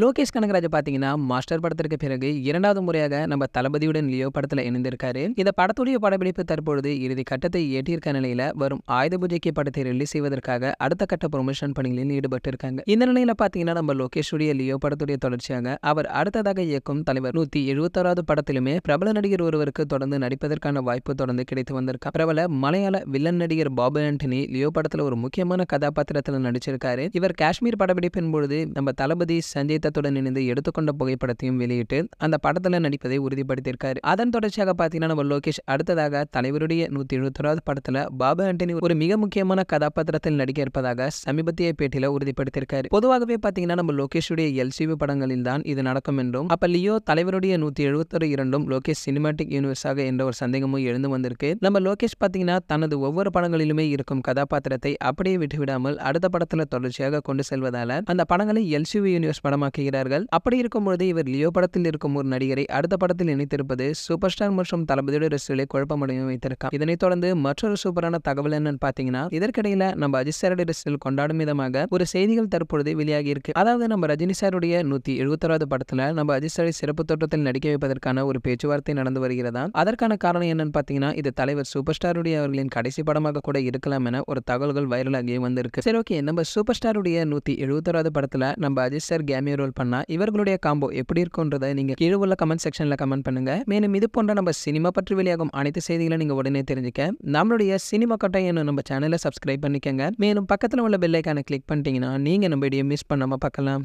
லோகேஷ் கனகராஜ் பார்த்தீங்கன்னா மாஸ்டர் படத்திற்கு பிறகு இரண்டாவது முறையாக நம்ம தளபதியுடன் லியோ படத்தில் இணைந்திருக்காரு இந்த படத்துடைய படப்பிடிப்பு தற்பொழுது இறுதி கட்டத்தை எட்டியிருக்க நிலையில வரும் ஆயுத பூஜைக்கு படத்தை ரிலீஸ் செய்வதற்காக அடுத்த கட்ட ப்ரொமோஷன் பணிகளில் ஈடுபட்டு இருக்காங்க இந்த நிலையில பார்த்தீங்கன்னா நம்ம லோகேஷுடைய லியோ படத்துடைய தொடர்ச்சியாக அவர் அடுத்ததாக இயக்கும் தலைவர் நூத்தி எழுபத்தோராவது படத்திலுமே பிரபல நடிகர் ஒருவருக்கு தொடர்ந்து நடிப்பதற்கான வாய்ப்பு தொடர்ந்து கிடைத்து வந்திருக்கா பிரபல மலையாள வில்லன் நடிகர் பாபு ஆண்டனி லியோ படத்தில் ஒரு முக்கியமான கதாபாத்திரத்தில் நடிச்சிருக்காரு இவர் காஷ்மீர் படப்பிடிப்பின் பொழுது நம்ம தளபதி சஞ்சய் திட்டத்துடன் இணைந்து எடுத்துக்கொண்ட புகைப்படத்தையும் வெளியிட்டு அந்த படத்தில் நடிப்பதை உறுதிப்படுத்தியிருக்காரு அதன் தொடர்ச்சியாக பார்த்தீங்கன்னா நம்ம லோகேஷ் அடுத்ததாக தலைவருடைய நூத்தி எழுபத்தொராவது படத்தில் பாபு ஆண்டனி ஒரு மிக முக்கியமான கதாபாத்திரத்தில் நடிக்க இருப்பதாக சமீபத்திய பேட்டியில உறுதிப்படுத்தியிருக்காரு பொதுவாகவே பார்த்தீங்கன்னா நம்ம லோகேஷுடைய எல்சிவி படங்களில் தான் இது நடக்கும் என்றும் அப்ப லியோ தலைவருடைய நூத்தி எழுபத்தொரு இரண்டும் லோகேஷ் சினிமாட்டிக் யூனிவர்ஸாக என்ற ஒரு சந்தேகமும் எழுந்து வந்திருக்கு நம்ம லோகேஷ் பார்த்தீங்கன்னா தனது ஒவ்வொரு படங்களிலுமே இருக்கும் கதாபாத்திரத்தை அப்படியே விட்டுவிடாமல் அடுத்த படத்தில் தொடர்ச்சியாக கொண்டு செல்வதால அந்த படங்களை எல்சிவி யூனிவர்ஸ் படமாக ஆக்குகிறார்கள் அப்படி இருக்கும்பொழுது இவர் லியோ படத்தில் இருக்கும் ஒரு நடிகரை அடுத்த படத்தில் இணைத்திருப்பது சூப்பர் ஸ்டார் மற்றும் தளபதியோட ரசிகளை குழப்பமடையும் வைத்திருக்கார் இதனைத் தொடர்ந்து மற்றொரு சூப்பரான தகவல் என்னன்னு பாத்தீங்கன்னா இதற்கிடையில நம்ம அஜித் சாரோட ரசிகள் கொண்டாடும் விதமாக ஒரு செய்திகள் தற்பொழுது வெளியாகி இருக்கு அதாவது நம்ம ரஜினி சாருடைய நூத்தி எழுபத்தோராவது படத்துல நம்ம அஜித் சாரை சிறப்பு தோட்டத்தில் நடிக்க வைப்பதற்கான ஒரு பேச்சுவார்த்தை நடந்து வருகிறதா அதற்கான காரணம் என்னன்னு பாத்தீங்கன்னா இது தலைவர் சூப்பர் ஸ்டாருடைய அவர்களின் கடைசி படமாக கூட இருக்கலாம் என ஒரு தகவல்கள் வைரலாகி வந்திருக்கு சரி ஓகே நம்ம சூப்பர் ஸ்டாருடைய நூத்தி எழுபத்தோராவது படத்துல நம்ம அஜித் சார் கேமியோ ரோல் பண்ணால் இவர்களுடைய காம்போ எப்படி இருக்கும்ன்றதை நீங்கள் கீழே உள்ள கமெண்ட் செக்ஷனில் கமெண்ட் பண்ணுங்கள் மேலும் இது போன்ற நம்ம சினிமா பற்றி வெளியாகும் அனைத்து செய்திகளும் நீங்கள் உடனே தெரிஞ்சுக்க நம்மளுடைய சினிமா கட்டை என்ன நம்ம சேனலை சப்ஸ்கிரைப் பண்ணிக்கோங்க மேலும் பக்கத்தில் உள்ள பெல்லைக்கான கிளிக் பண்ணிட்டீங்கன்னா நீங்கள் நம்ம வீடியோ மிஸ் பண்ணாமல் பார்க்கலாம்